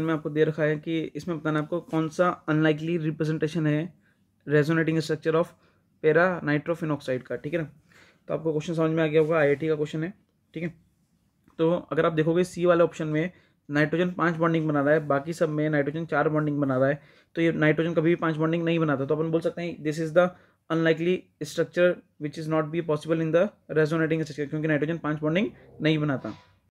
में आपको दे रखा है कि इसमें बताना आपको कौन सा अनलाइकली रिप्रेजेंटेशन है resonating structure of para nitrophen oxide का ठीक है ना तो आपको क्वेश्चन समझ में आ गया होगा आई का क्वेश्चन है ठीक है तो अगर आप देखोगे सी वाले ऑप्शन में नाइट्रोजन पांच बॉन्डिंग बना रहा है बाकी सब में नाइट्रोजन चार बॉन्डिंग बना रहा है तो ये नाइट्रोजन कभी भी पांच बॉन्डिंग नहीं बनाता तो अपन बोल सकते हैं this is the unlikely structure which is not be possible in the resonating structure क्योंकि नाइट्रोजन पांच बॉन्डिंग नहीं बनाता